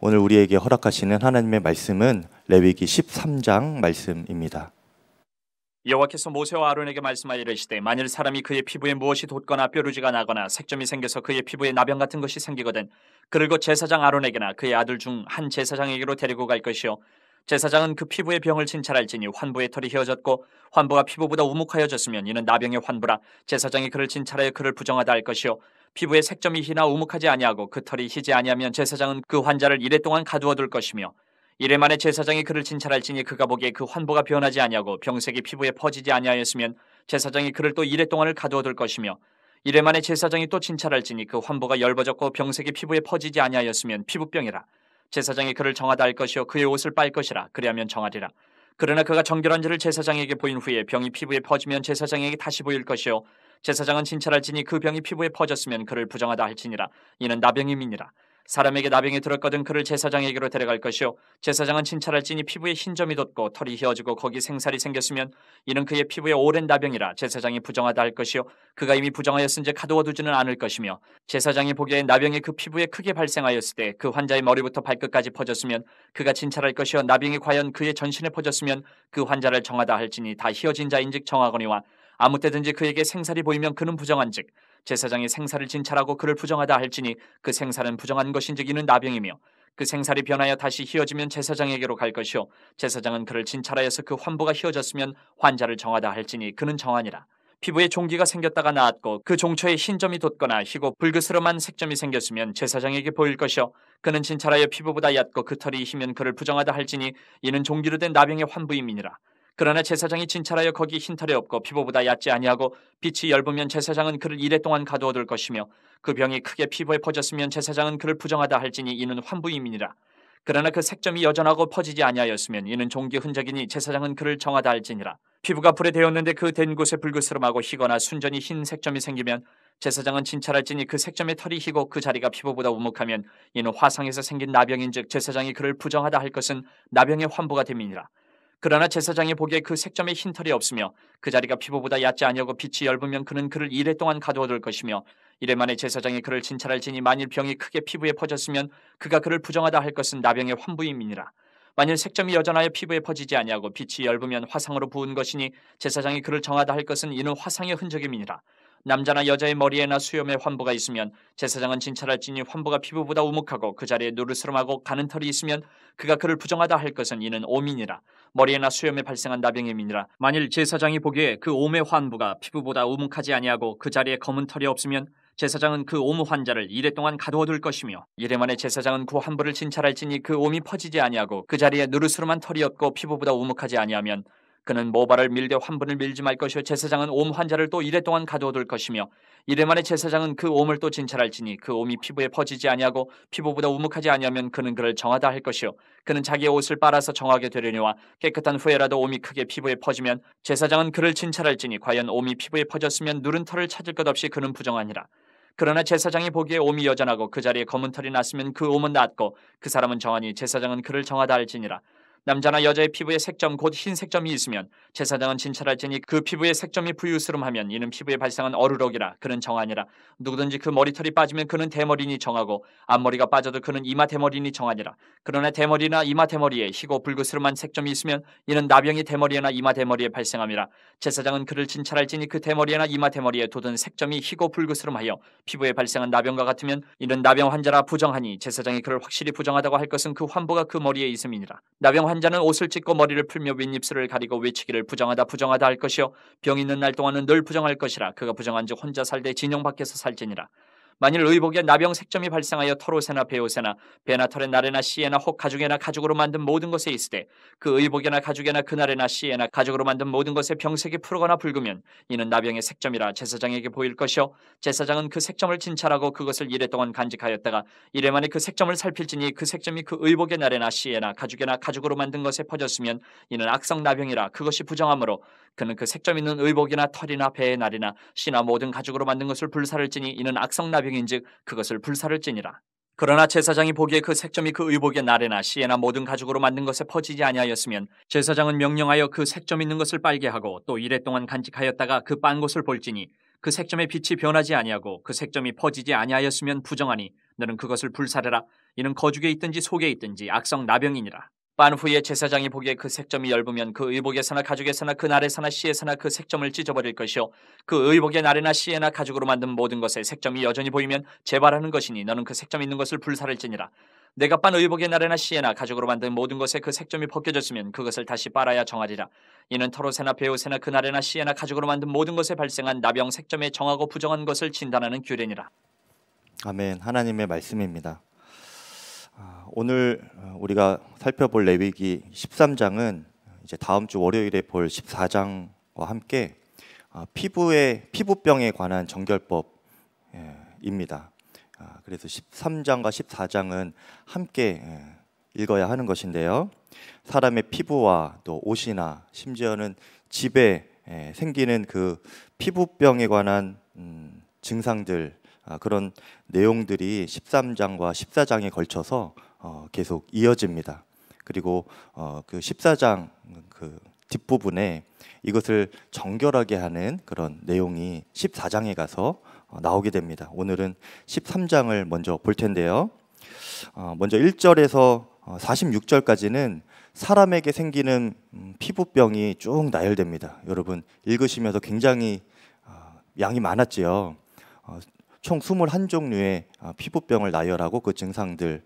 오늘 우리에게 허락하시는 하나님의 말씀은 레위기 13장 말씀입니다. 여호와께서 모세와 아론에게 말씀하시되 만일 사람이 그의 피부에 무엇이 돋거나 뾰루지가 나거나 색점이 생겨서 그의 피부에 나병 같은 것이 생기거든 그를 곧 제사장 아론에게나 그의 아들 중 한 제사장에게로 데리고 갈 것이요 제사장은 그 피부의 병을 진찰할지니 환부의 털이 휘어졌고 환부가 피부보다 우묵하여졌으면 이는 나병의 환부라 제사장이 그를 진찰하여 그를 부정하다 할 것이요 피부에 색점이 희나 우묵하지 아니하고 그 털이 희지 아니하면 제사장은 그 환자를 이래 동안 가두어둘 것이며 이래 만에 제사장이 그를 진찰할지니 그가 보기에 그환부가 변하지 아니하고 병색이 피부에 퍼지지 아니하였으면 제사장이 그를 또 이래 동안을 가두어둘 것이며 이래 만에 제사장이 또 진찰할지니 그환부가 열버졌고 병색이 피부에 퍼지지 아니하였으면 피부병이라 제사장이 그를 정하다 할 것이요 그의 옷을 빨 것이라 그리하면 정하리라 그러나 그가 정결한 자를 제사장에게 보인 후에 병이 피부에 퍼지면 제사장에게 다시 보일 것이요 제사장은 진찰할지니 그 병이 피부에 퍼졌으면 그를 부정하다 할지니라 이는 나병임이니라 사람에게 나병이 들었거든 그를 제사장에게로 데려갈 것이요 제사장은 진찰할지니 피부에 흰 점이 돋고 털이 휘어지고 거기 생살이 생겼으면 이는 그의 피부에 오랜 나병이라 제사장이 부정하다 할 것이요 그가 이미 부정하였은지 가두어 두지는 않을 것이며 제사장이 보기에 나병이 그 피부에 크게 발생하였을 때 그 환자의 머리부터 발끝까지 퍼졌으면 그가 진찰할 것이요 나병이 과연 그의 전신에 퍼졌으면 그 환자를 정하다 할지니 다 휘어진 자인즉 정하거니와 아무 때든지 그에게 생살이 보이면 그는 부정한즉 제사장이 생사를 진찰하고 그를 부정하다 할지니 그생살은 부정한 것인즉 이는 나병이며 그 생살이 변하여 다시 휘어지면 제사장에게로 갈 것이요 제사장은 그를 진찰하여서 그 환부가 휘어졌으면 환자를 정하다 할지니 그는 정하니라 피부에 종기가 생겼다가 나았고 그 종초에 흰 점이 돋거나 희고 불그스름한 색점이 생겼으면 제사장에게 보일 것이요 그는 진찰하여 피부보다 얕고 그 털이 희면 그를 부정하다 할지니 이는 종기로 된 나병의 환부임이니라 그러나 제사장이 진찰하여 거기 흰털이 없고 피부보다 얕지 아니하고 빛이 열으면 제사장은 그를 이래 동안 가두어둘 것이며 그 병이 크게 피부에 퍼졌으면 제사장은 그를 부정하다 할지니 이는 환부임이니라. 그러나 그 색점이 여전하고 퍼지지 아니하였으면 이는 종기 흔적이니 제사장은 그를 정하다 할지니라. 피부가 불에 데였는데 그 된 곳에 불그스름하고 희거나 순전히 흰 색점이 생기면 제사장은 진찰할지니 그 색점의 털이 희고 그 자리가 피부보다 우묵하면 이는 화상에서 생긴 나병인즉 제사장이 그를 부정하다 할 것은 나병의 환부가 됨이니라. 그러나 제사장의 보기에 그 색점에 흰털이 없으며 그 자리가 피부보다 얕지 아니하고 빛이 엷으면 그는 그를 이래 동안 가두어둘 것이며 이래 만에 제사장이 그를 진찰할지니 만일 병이 크게 피부에 퍼졌으면 그가 그를 부정하다 할 것은 나병의 환부임이니라. 만일 색점이 여전하여 피부에 퍼지지 아니하고 빛이 엷으면 화상으로 부은 것이니 제사장이 그를 정하다 할 것은 이는 화상의 흔적임이니라. 남자나 여자의 머리에나 수염에 환부가 있으면 제사장은 진찰할지니 환부가 피부보다 우묵하고 그 자리에 누르스름하고 가는 털이 있으면 그가 그를 부정하다 할 것은 이는 오민이라 머리에나 수염에 발생한 나병임이니라 만일 제사장이 보기에 그 오의 환부가 피부보다 우묵하지 아니하고 그 자리에 검은 털이 없으면 제사장은 그 오무 환자를 이래 동안 가두어둘 것이며 이래 만에 제사장은 그 환부를 진찰할지니 그 오미 퍼지지 아니하고 그 자리에 누르스름한 털이 없고 피부보다 우묵하지 아니하면 그는 모발을 밀되 환분을 밀지 말 것이요 제사장은 옴 환자를 또 이래 동안 가두어둘 것이며 이래 만에 제사장은 그 옴을 또 진찰할지니 그 옴이 피부에 퍼지지 아니하고 피부보다 우묵하지 아니하면 그는 그를 정하다 할 것이요 그는 자기의 옷을 빨아서 정하게 되려니와 깨끗한 후에라도 옴이 크게 피부에 퍼지면 제사장은 그를 진찰할지니 과연 옴이 피부에 퍼졌으면 누른 털을 찾을 것 없이 그는 부정하니라 그러나 제사장이 보기에 옴이 여전하고 그 자리에 검은 털이 났으면 그 옴은 낫고 그 사람은 정하니 제사장은 그를 정하다 할지니라 남자나 여자의 피부에 색점 곧 흰색점이 있으면 제사장은 진찰할지니 그 피부에 색점이 부유스름하면 이는 피부에 발생한 어루럭이라 그는 정하니라 누구든지 그 머리털이 빠지면 그는 대머리니 정하고 앞머리가 빠져도 그는 이마 대머리니 정하니라 그러나 대머리나 이마 대머리에 희고 불그스름한 색점이 있으면 이는 나병이 대머리에나 이마 대머리에 발생함이라 제사장은 그를 진찰할지니 그 대머리에나 이마 대머리에 돋은 색점이 희고 불그스름하여 피부에 발생한 나병과 같으면 이는 나병 환자라 부정하니 제사장이 그를 확실히 부정하다고 할 것은 그 환부가 그 머리에 있음이니라 나병 환한 자는 옷을 찢고 머리를 풀며 윗입술을 가리고 외치기를 부정하다 부정하다 할 것이요 병 있는 날 동안은 늘 부정할 것이라 그가 부정한즉 혼자 살되 진영 밖에서 살지니라 만일 의복에 나병 색점이 발생하여 털옷에나 배옷에나 배나 털에 날에나시에나혹 가죽에나 가죽으로 만든 모든 것에 있으되 그 의복에나 가죽에나 그날에나 시에나 가죽으로 만든 모든 것에 병색이 푸르거나 붉으면 이는 나병의 색점이라 제사장에게 보일 것이요 제사장은 그 색점을 진찰하고 그것을 이래 동안 간직하였다가 이래 만에 그 색점을 살필지니 그 색점이 그 의복의 날에나 시에나 가죽에나 가죽으로 만든 것에 퍼졌으면 이는 악성 나병이라 그것이 부정함으로 그는 그 색점 있는 의복이나 털이나 배의 날이나 시나 모든 가죽으로 만든 것을 불사를지니 이는 악성 나병 중인즉 그것을 불사를지니라. 그러나 제사장이 보기에 그 색점이 그 의복의 날에나 시에나 모든 가죽으로 만든 것에 퍼지지 아니하였으면 제사장은 명령하여 그 색점 있는 것을 빨게 하고 또 이래 동안 간직하였다가 그빤곳을 볼지니 그 색점의 빛이 변하지 아니하고 그 색점이 퍼지지 아니하였으면 부정하니 너는 그것을 불사르라 이는 거죽에 있든지 속에 있든지 악성 나병이니라 반 후에 제사장이 보기에 그 색점이 엷으면 그의복에서나가죽에서나그날에서나시에서나그 색점을 찢어버릴 것이요 그 의복의 날에나시에나 가죽으로 만든 모든 것에 색점이 여전히 보이면 재발하는 것이니 너는 그 색점 있는 것을 불사를지니라 내가 빤 의복의 날에나 시에나 가죽으로 만든 모든 것에 그 색점이 벗겨졌으면 그것을 다시 빨아야 정하리라. 이는 털옷에나 배옷에나그 날에나 시에나 가죽으로 만든 모든 것에 발생한 나병 색점에 정하고 부정한 것을 진단하는 규례니라. 아멘. 하나님의 말씀입니다. 아, 오늘 어, 우리가 살펴볼 레위기 13장은 이제 다음 주 월요일에 볼 14장과 함께 아, 피부의 피부병에 관한 정결법입니다. 예, 아, 그래서 13장과 14장은 함께 예, 읽어야 하는 것인데요. 사람의 피부와 또 옷이나 심지어는 집에 예, 생기는 그 피부병에 관한 음, 증상들 아, 그런 내용들이 13장과 14장에 걸쳐서 어, 계속 이어집니다. 그리고 어, 그 14장 그 뒷부분에 이것을 정결하게 하는 그런 내용이 14장에 가서 어, 나오게 됩니다. 오늘은 13장을 먼저 볼 텐데요. 먼저 1절에서 46절까지는 사람에게 생기는 음, 피부병이 쭉 나열됩니다. 여러분 읽으시면서 굉장히 양이 많았지요. 총 21종류의 아, 피부병을 나열하고 그 증상들을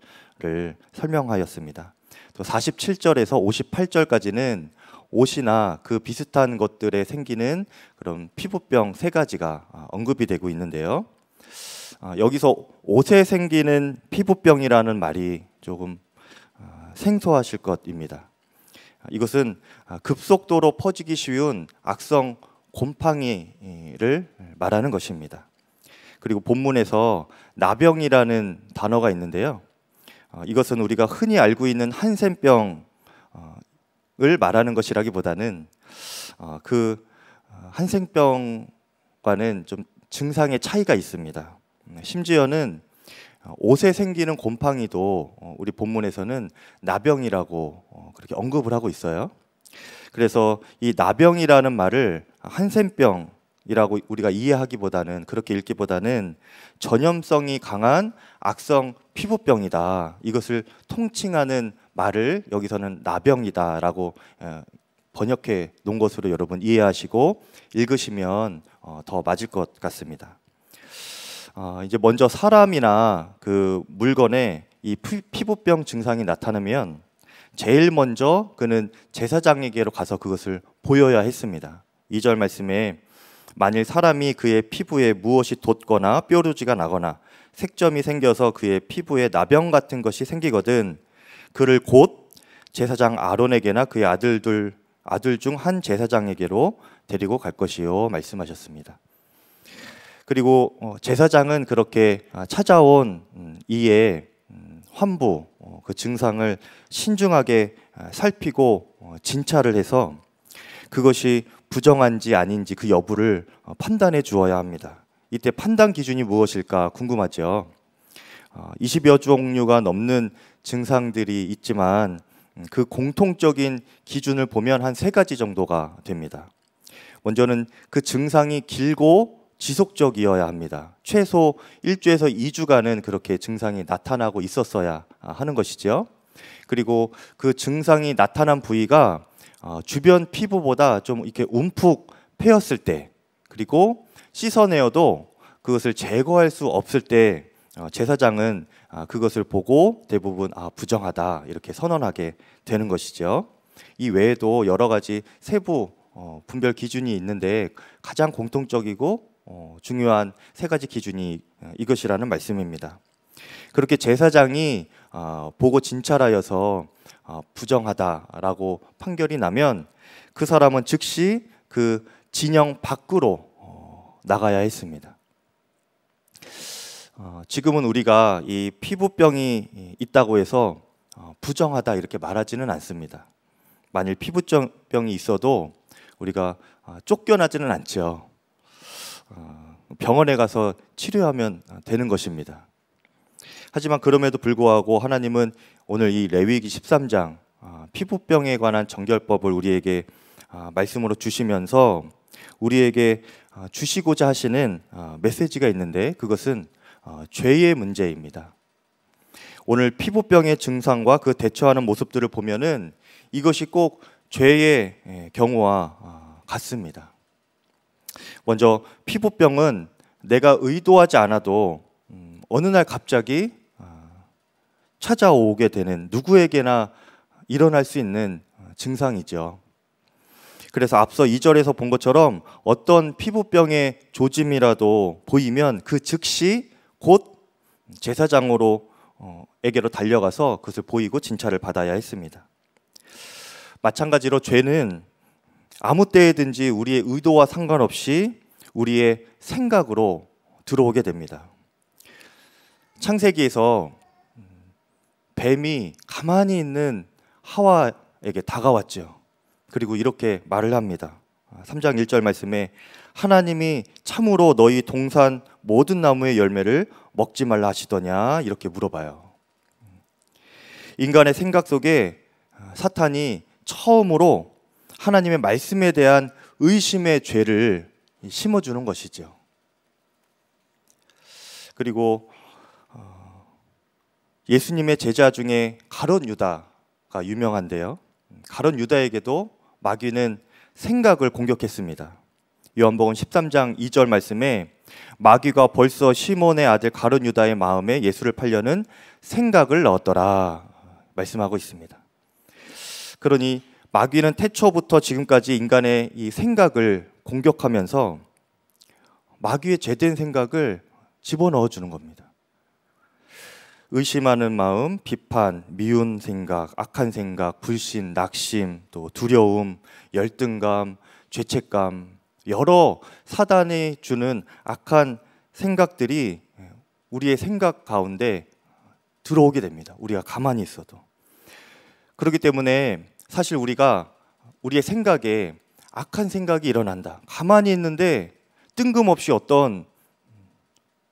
설명하였습니다. 또 47절에서 58절까지는 옷이나 그 비슷한 것들에 생기는 그런 피부병 세 가지가 아, 언급이 되고 있는데요. 아, 여기서 옷에 생기는 피부병이라는 말이 조금 생소하실 것입니다. 이것은 급속도로 퍼지기 쉬운 악성 곰팡이를 말하는 것입니다. 그리고 본문에서 나병이라는 단어가 있는데요. 어, 이것은 우리가 흔히 알고 있는 한센병을 어, 말하는 것이라기보다는 어, 그 한센병과는 좀 증상의 차이가 있습니다. 음, 심지어는 옷에 생기는 곰팡이도 우리 본문에서는 나병이라고 그렇게 언급을 하고 있어요. 그래서 이 나병이라는 말을 한센병 이라고 우리가 이해하기보다는 그렇게 읽기보다는 전염성이 강한 악성 피부병이다. 이것을 통칭하는 말을 여기서는 나병이다라고 번역해 놓은 것으로 여러분 이해하시고 읽으시면 어, 더 맞을 것 같습니다. 어, 이제 먼저 사람이나 그 물건에 이 피부병 증상이 나타나면 제일 먼저 그는 제사장에게로 가서 그것을 보여야 했습니다. 이 절 말씀에 만일 사람이 그의 피부에 무엇이 돋거나 뾰루지가 나거나 색점이 생겨서 그의 피부에 나병 같은 것이 생기거든 그를 곧 제사장 아론에게나 그의 아들들 아들 중 한 제사장에게로 데리고 갈 것이요 말씀하셨습니다. 그리고 어, 제사장은 그렇게 아, 찾아온 음, 이의 음, 환부 어, 그 증상을 신중하게 아, 살피고 어, 진찰을 해서 그것이 부정한지 아닌지 그 여부를 어, 판단해 주어야 합니다. 이때 판단 기준이 무엇일까 궁금하죠. 20여 어, 종류가 넘는 증상들이 있지만 음, 그 공통적인 기준을 보면 한 세 가지 정도가 됩니다. 먼저는 그 증상이 길고 지속적이어야 합니다. 최소 1주에서 2주간은 그렇게 증상이 나타나고 있었어야 아, 하는 것이죠. 그리고 그 증상이 나타난 부위가 어, 주변 피부보다 좀 이렇게 움푹 패였을 때 그리고 씻어내어도 그것을 제거할 수 없을 때 어, 제사장은 아, 그것을 보고 대부분 아 부정하다 이렇게 선언하게 되는 것이죠. 이 외에도 여러 가지 세부 어, 분별 기준이 있는데 가장 공통적이고 어, 중요한 세 가지 기준이 어, 이것이라는 말씀입니다. 그렇게 제사장이 아, 보고 진찰하여서 어, 부정하다라고 판결이 나면 그 사람은 즉시 그 진영 밖으로 어, 나가야 했습니다. 어, 지금은 우리가 이 피부병이 있다고 해서 부정하다 이렇게 말하지는 않습니다. 만일 피부병이 있어도 우리가 쫓겨나지는 않죠. 병원에 가서 치료하면 되는 것입니다. 하지만 그럼에도 불구하고 하나님은 오늘 이 레위기 13장 아, 피부병에 관한 정결법을 우리에게 아, 말씀으로 주시면서 우리에게 아, 주시고자 하시는 메시지가 있는데 그것은 죄의 문제입니다. 오늘 피부병의 증상과 그 대처하는 모습들을 보면은 이것이 꼭 죄의 예, 경우와 같습니다. 먼저 피부병은 내가 의도하지 않아도 음, 어느 날 갑자기 찾아오게 되는 누구에게나 일어날 수 있는 증상이죠. 그래서 앞서 2절에서 본 것처럼 어떤 피부병의 조짐이라도 보이면 그 즉시 곧 제사장으로 어, 에게로 달려가서 그것을 보이고 진찰을 받아야 했습니다. 마찬가지로 죄는 아무 때든지 에 우리의 의도와 상관없이 우리의 생각으로 들어오게 됩니다. 창세기에서 뱀이 가만히 있는 하와에게 다가왔죠. 그리고 이렇게 말을 합니다. 3장 1절 말씀에 하나님이 참으로 너희 동산 모든 나무의 열매를 먹지 말라 하시더냐 이렇게 물어봐요. 인간의 생각 속에 사탄이 처음으로 하나님의 말씀에 대한 의심의 죄를 심어주는 것이죠. 그리고 예수님의 제자 중에 가롯 유다가 유명한데요. 가롯 유다에게도 마귀는 생각을 공격했습니다. 요한복음 13장 2절 말씀에 마귀가 벌써 시몬의 아들 가룟 유다의 마음에 예수를 팔려는 생각을 넣었더라 말씀하고 있습니다. 그러니 마귀는 태초부터 지금까지 인간의 이 생각을 공격하면서 마귀의 죄된 생각을 집어넣어 주는 겁니다. 의심하는 마음, 비판, 미운 생각, 악한 생각, 불신, 낙심, 또 두려움, 열등감, 죄책감, 여러 사단이 주는 악한 생각들이 우리의 생각 가운데 들어오게 됩니다. 우리가 가만히 있어도. 그렇기 때문에 사실 우리가 우리의 생각에 악한 생각이 일어난다. 가만히 있는데 뜬금없이 어떤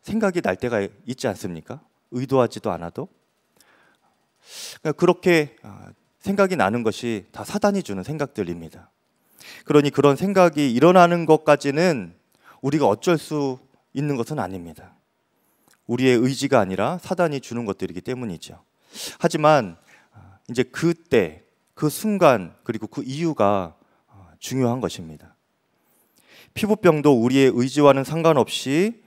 생각이 날 때가 있지 않습니까? 의도하지도 않아도 그러니까 그렇게 아, 생각이 나는 것이 다 사단이 주는 생각들입니다. 그러니 그런 생각이 일어나는 것까지는 우리가 어쩔 수 있는 것은 아닙니다. 우리의 의지가 아니라 사단이 주는 것들이기 때문이죠. 하지만 아, 이제 그때, 그 순간, 그리고 그 이유가 아, 중요한 것입니다. 피부병도 우리의 의지와는 상관없이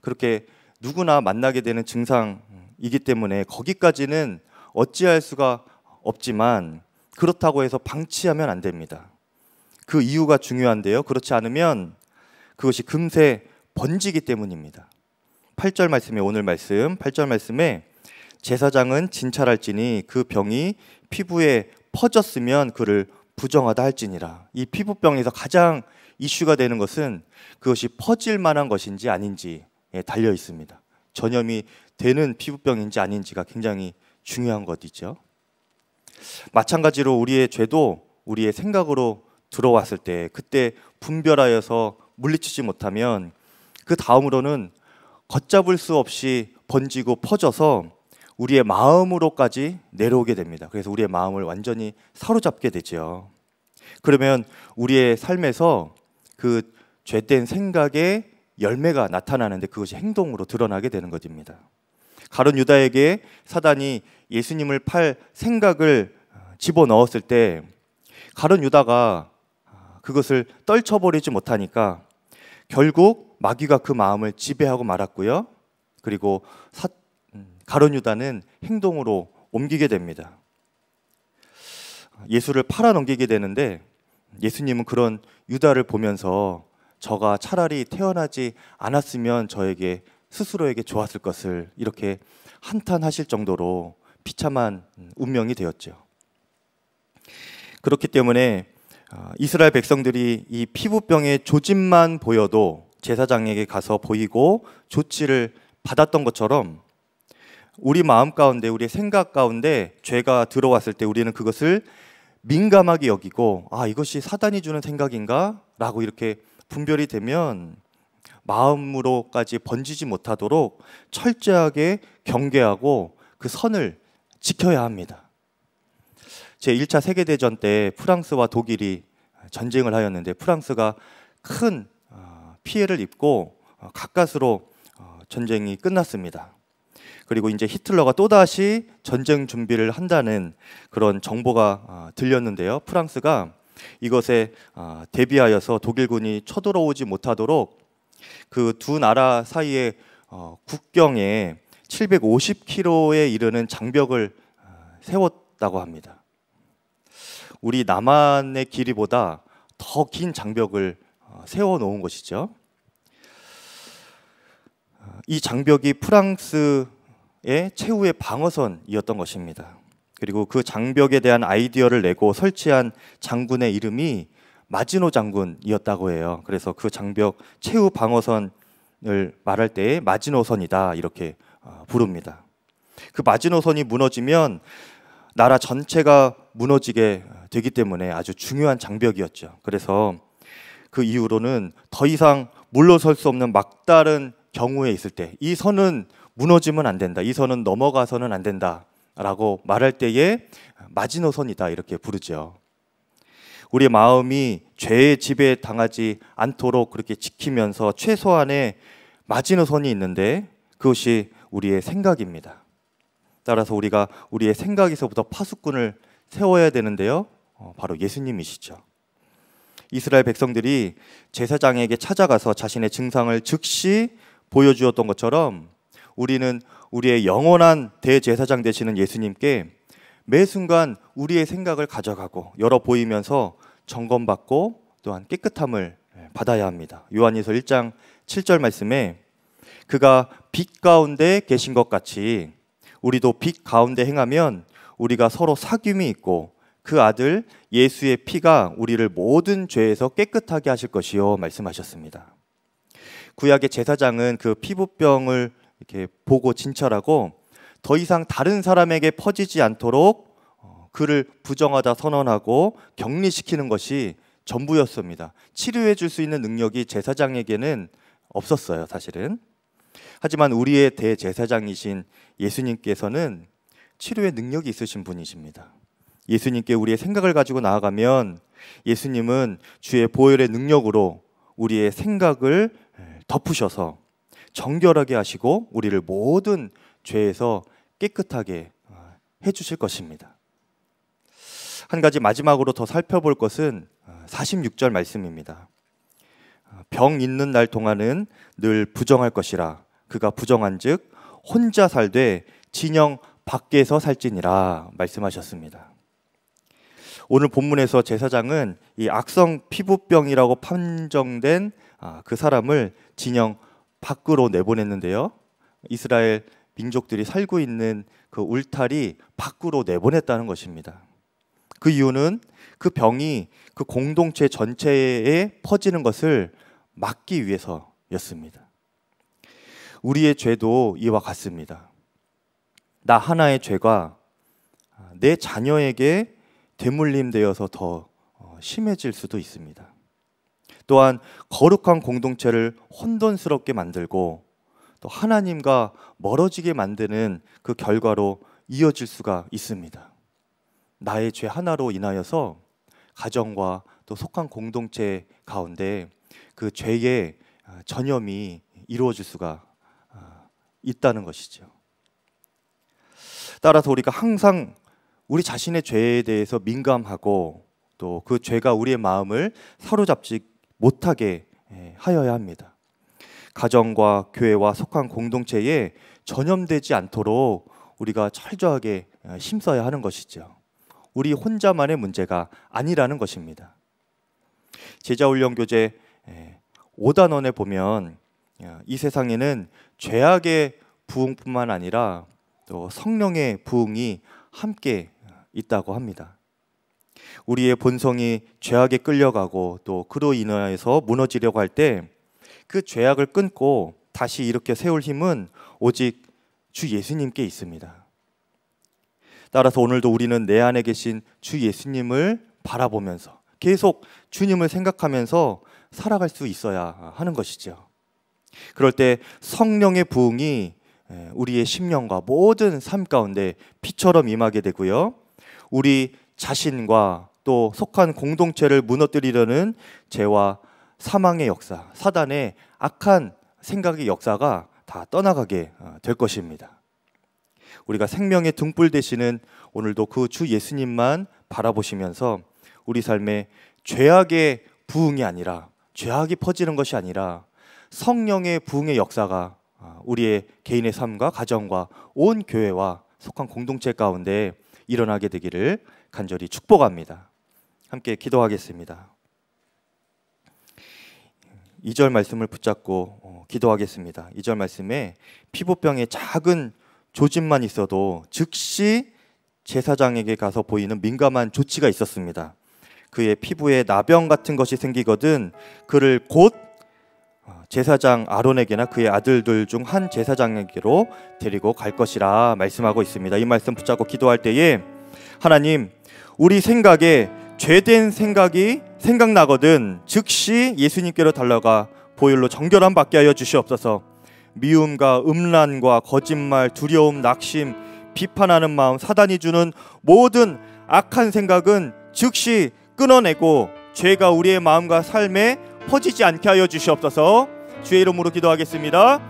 그렇게 누구나 만나게 되는 증상이기 때문에 거기까지는 어찌할 수가 없지만 그렇다고 해서 방치하면 안 됩니다. 그 이유가 중요한데요. 그렇지 않으면 그것이 금세 번지기 때문입니다. 8절 말씀에 오늘 말씀 8절 말씀에 제사장은 진찰할지니 그 병이 피부에 퍼졌으면 그를 부정하다 할지니라. 이 피부병에서 가장 이슈가 되는 것은 그것이 퍼질 만한 것인지 아닌지 예, 달려 있습니다. 전염이 되는 피부병인지 아닌지가 굉장히 중요한 것이죠. 마찬가지로 우리의 죄도 우리의 생각으로 들어왔을 때 그때 분별하여서 물리치지 못하면 그 다음으로는 걷잡을 수 없이 번지고 퍼져서 우리의 마음으로까지 내려오게 됩니다. 그래서 우리의 마음을 완전히 사로잡게 되죠. 그러면 우리의 삶에서 그 죄된 생각에 열매가 나타나는데 그것이 행동으로 드러나게 되는 것입니다. 가론 유다에게 사단이 예수님을 팔 생각을 어, 집어넣었을 때 가론 유다가 어, 그것을 떨쳐버리지 못하니까 결국 마귀가 그 마음을 지배하고 말았고요. 그리고 사, 음, 가론 유다는 행동으로 옮기게 됩니다. 어, 예수를 팔아넘기게 되는데 예수님은 그런 유다를 보면서 저가 차라리 태어나지 않았으면 저에게 스스로에게 좋았을 것을 이렇게 한탄하실 정도로 비참한 음, 운명이 되었죠. 그렇기 때문에 아, 이스라엘 백성들이 이 피부병의 조짐만 보여도 제사장에게 가서 보이고 조치를 받았던 것처럼 우리 마음 가운데 우리의 생각 가운데 죄가 들어왔을 때 우리는 그것을 민감하게 여기고 아 이것이 사단이 주는 생각인가라고 이렇게 분별이 되면 마음으로까지 번지지 못하도록 철저하게 경계하고 그 선을 지켜야 합니다. 제 1차 세계대전 때 프랑스와 독일이 전쟁을 하였는데 프랑스가 큰 어, 피해를 입고 어, 가까스로 어, 전쟁이 끝났습니다. 그리고 이제 히틀러가 또다시 전쟁 준비를 한다는 그런 정보가 들렸는데요. 프랑스가 이것에 아, 대비하여서 독일군이 쳐들어오지 못하도록 그 두 나라 사이의 어, 국경에 750km에 이르는 장벽을 아, 세웠다고 합니다. 우리 남한의 길이보다 더 긴 장벽을 어, 세워 놓은 것이죠. 아, 이 장벽이 프랑스의 최후의 방어선이었던 것입니다. 그리고 그 장벽에 대한 아이디어를 내고 설치한 장군의 이름이 마지노 장군이었다고 해요. 그래서 그 장벽 최후 방어선을 말할 때에 마지노선이다 이렇게 어, 부릅니다. 그 마지노선이 무너지면 나라 전체가 무너지게 되기 때문에 아주 중요한 장벽이었죠. 그래서 그 이후로는 더 이상 물러설 수 없는 막다른 경우에 있을 때 이 선은 무너지면 안 된다. 이 선은 넘어가서는 안 된다. 라고 말할 때에 마지노선이다 이렇게 부르죠. 우리 마음이 죄의 지에 당하지 않도록 그렇게 지키면서 최소한의 마지노선이 있는데 그것이 우리의 생각입니다. 따라서 우리가 우리의 생각에서부터 파수꾼을 세워야 되는데요. 어, 바로 예수님이시죠. 이스라엘 백성들이 제사장에게 찾아가서 자신의 증상을 즉시 보여주었던 것처럼 우리는 우리의 영원한 대제사장 되시는 예수님께 매 순간 우리의 생각을 가져가고 열어 보이면서 점검받고 또한 깨끗함을 예, 받아야 합니다. 요한일서 1장 7절 말씀에 그가 빛 가운데 계신 것 같이 우리도 빛 가운데 행하면 우리가 서로 사귐이 있고 그 아들 예수의 피가 우리를 모든 죄에서 깨끗하게 하실 것이요 말씀하셨습니다. 구약의 제사장은 그 피부병을 이렇게 보고 진찰하고 더 이상 다른 사람에게 퍼지지 않도록 어, 그를 부정하다 선언하고 격리시키는 것이 전부였습니다. 치료해 줄 수 있는 능력이 제사장에게는 없었어요, 사실은. 하지만 우리의 대제사장이신 예수님께서는 치료의 능력이 있으신 분이십니다. 예수님께 우리의 생각을 가지고 나아가면 예수님은 주의 보혈의 능력으로 우리의 생각을 덮으셔서 정결하게 하시고 우리를 모든 죄에서 깨끗하게 어, 해주실 것입니다. 한 가지 마지막으로 더 살펴볼 것은 46절 어, 말씀입니다. 어, 병 있는 날 동안은 늘 부정할 것이라 그가 부정한즉 혼자 살되 진영 밖에서 살지니라 말씀하셨습니다. 오늘 본문에서 제사장은 이 악성 피부병이라고 판정된 아, 그 사람을 진영 밖으로 내보냈는데요. 이스라엘 민족들이 살고 있는 그 울타리 밖으로 내보냈다는 것입니다. 그 이유는 그 병이 그 공동체 전체에 퍼지는 것을 막기 위해서였습니다. 우리의 죄도 이와 같습니다. 나 하나의 죄가 내 자녀에게 대물림되어서 더 심해질 수도 있습니다. 또한 거룩한 공동체를 혼돈스럽게 만들고 또 하나님과 멀어지게 만드는 그 결과로 이어질 수가 있습니다. 나의 죄 하나로 인하여서 가정과 또 속한 공동체 가운데 그 죄의 어, 전염이 이루어질 수가 어, 있다는 것이죠. 따라서 우리가 항상 우리 자신의 죄에 대해서 민감하고 또 그 죄가 우리의 마음을 사로잡지 못하게 예, 하여야 합니다. 가정과 교회와 속한 공동체에 전염되지 않도록 우리가 철저하게 예, 힘써야 하는 것이죠. 우리 혼자만의 문제가 아니라는 것입니다. 제자훈련 교재 예, 5단원에 보면 이 세상에는 죄악의 부흥뿐만 아니라 또 성령의 부흥이 함께 있다고 합니다. 우리의 본성이 죄악에 끌려가고 또 그로 인하여서 무너지려고 할 때 그 죄악을 끊고 다시 이렇게 세울 힘은 오직 주 예수님께 있습니다. 따라서 오늘도 우리는 내 안에 계신 주 예수님을 바라보면서 계속 주님을 생각하면서 살아갈 수 있어야 하는 것이죠. 그럴 때 성령의 부흥이 예, 우리의 심령과 모든 삶 가운데 피처럼 임하게 되고요. 우리 자신과 또 속한 공동체를 무너뜨리려는 죄와 사망의 역사, 사단의 악한 생각의 역사가 다 떠나가게 어, 될 것입니다. 우리가 생명의 등불 되시는 오늘도 그 주 예수님만 바라보시면서 우리 삶에 죄악의 부흥이 아니라 죄악이 퍼지는 것이 아니라 성령의 부흥의 역사가 어, 우리의 개인의 삶과 가정과 온 교회와 속한 공동체 가운데 일어나게 되기를 간절히 축복합니다. 함께 기도하겠습니다. 2절 말씀을 붙잡고 어, 기도하겠습니다. 2절 말씀에 피부병의 작은 조짐만 있어도 즉시 제사장에게 가서 보이는 민감한 조치가 있었습니다. 그의 피부에 나병 같은 것이 생기거든 그를 곧 어, 제사장 아론에게나 그의 아들들 중 한 제사장에게로 데리고 갈 것이라 말씀하고 있습니다. 이 말씀 붙잡고 기도할 때에 하나님 우리 생각에 죄된 생각이 생각나거든 즉시 예수님께로 달려가 보혈로 정결함 받게 하여 주시옵소서. 미움과 음란과 거짓말, 두려움, 낙심, 비판하는 마음, 사단이 주는 모든 악한 생각은 즉시 끊어내고 죄가 우리의 마음과 삶에 퍼지지 않게 하여 주시옵소서. 주의 이름으로 기도하겠습니다.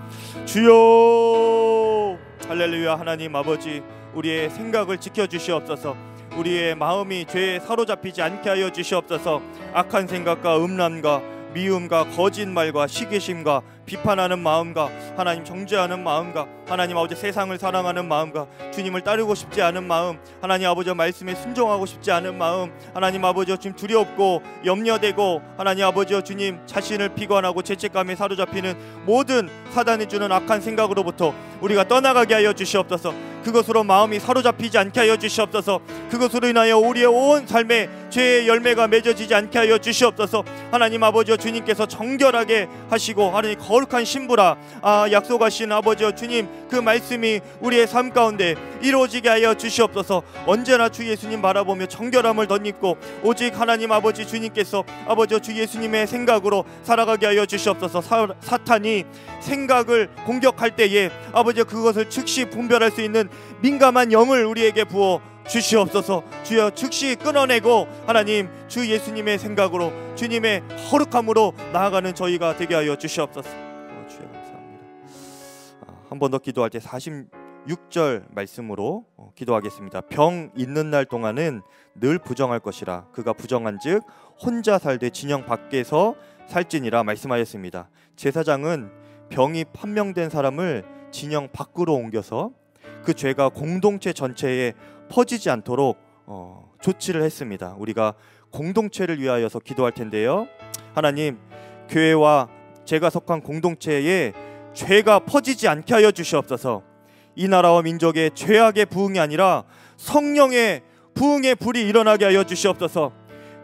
주여 할렐루야 하나님 아버지 우리의 생각을 지켜 주시옵소서. 우리의 마음이 죄에 사로잡히지 않게 하여 주시옵소서 악한 생각과 음란과 미움과 거짓말과 시기심과 비판하는 마음과 하나님 정죄하는 마음과 하나님 아버지 세상을 사랑하는 마음과 주님을 따르고 싶지 않은 마음 하나님 아버지 말씀에 순종하고 싶지 않은 마음 하나님 아버지 지금 두렵고 염려되고 하나님 아버지 주님 자신을 피관하고 죄책감에 사로잡히는 모든 사단이 주는 악한 생각으로부터 우리가 떠나가게 하여 주시옵소서 그것으로 마음이 사로잡히지 않게 하여 주시옵소서 그것으로 인하여 우리의 온 삶에 죄의 열매가 맺어지지 않게 하여 주시옵소서 하나님 아버지 주님께서 정결하게 하시고 하나님 거 거룩한 신부라 아, 약속하신 아버지여 주님 그 말씀이 우리의 삶 가운데 이루어지게 하여 주시옵소서 언제나 주 예수님 바라보며 정결함을 덧입고 오직 하나님 아버지 주님께서 아버지여 주 예수님의 생각으로 살아가게 하여 주시옵소서 사, 탄이 생각을 공격할 때에 아버지여 그것을 즉시 분별할 수 있는 민감한 영을 우리에게 부어 주시옵소서 주여 즉시 끊어내고 하나님 주 예수님의 생각으로 주님의 허룩함으로 나아가는 저희가 되게 하여 주시옵소서 한번더 기도할 때 46절 말씀으로 어, 기도하겠습니다. 병 있는 날 동안은 늘 부정할 것이라 그가 부정한즉 혼자 살되 진영 밖에서 살진이라 말씀하였습니다. 제사장은 병이 판명된 사람을 진영 밖으로 옮겨서 그 죄가 공동체 전체에 퍼지지 않도록 어, 조치를 했습니다. 우리가 공동체를 위하여서 기도할 텐데요. 하나님, 교회와 제가 속한 공동체에 죄가 퍼지지 않게 하여 주시옵소서. 이 나라와 민족의 죄악의 부흥이 아니라 성령의 부흥의 불이 일어나게 하여 주시옵소서.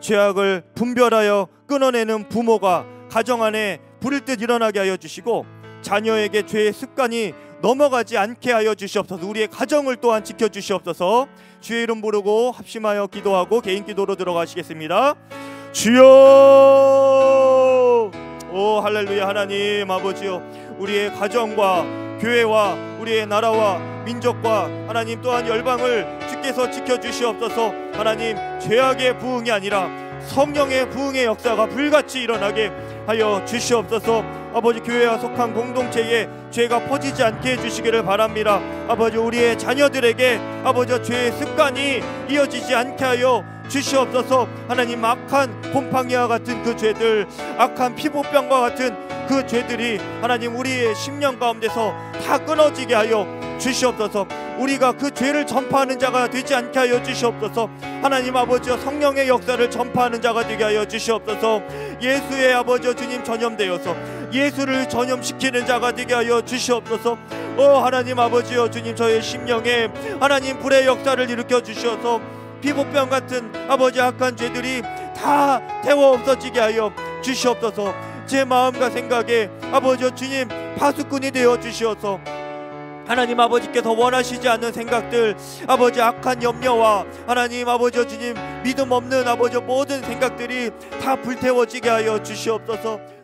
죄악을 분별하여 끊어내는 부모가 가정 안에 부릴 듯 일어나게 하여 주시고 자녀에게 죄의 습관이 넘어가지 않게 하여 주시옵소서. 우리의 가정을 또한 지켜 주시옵소서. 주의 이름 부르고 합심하여 기도하고 개인 기도로 들어가시겠습니다. 주여! 오 할렐루야 하나님 아버지요. 우리의 가정과 교회와 우리의 나라와 민족과 하나님 또한 열방을 주께서 지켜주시옵소서 하나님 죄악의 부흥이 아니라 성령의 부흥의 역사가 불같이 일어나게 하여 주시옵소서 아버지 교회와 속한 공동체에 죄가 퍼지지 않게 해주시기를 바랍니다 아버지 우리의 자녀들에게 아버지 죄의 습관이 이어지지 않게 하여 주시옵소서 하나님 악한 곰팡이와 같은 그 죄들 악한 피부병과 같은 그 죄들이 하나님 우리의 심령 가운데서 다 끊어지게 하여 주시옵소서 우리가 그 죄를 전파하는 자가 되지 않게 하여 주시옵소서 하나님 아버지여 성령의 역사를 전파하는 자가 되게 하여 주시옵소서 예수의 아버지여 주님 전염되어서 예수를 전염시키는 자가 되게 하여 주시옵소서 오 하나님 아버지여 주님 저의 심령에 하나님 불의 역사를 일으켜 주셔서 피부병 같은 아버지 악한 죄들이 다 태워 없어지게 하여 주시옵소서 제 마음과 생각에 아버지여 주님 파수꾼이 되어 주시어서 하나님 아버지께서 원하시지 않는 생각들 아버지 악한 염려와 하나님 아버지 주님 믿음 없는 아버지 모든 생각들이 다 불태워지게 하여 주시옵소서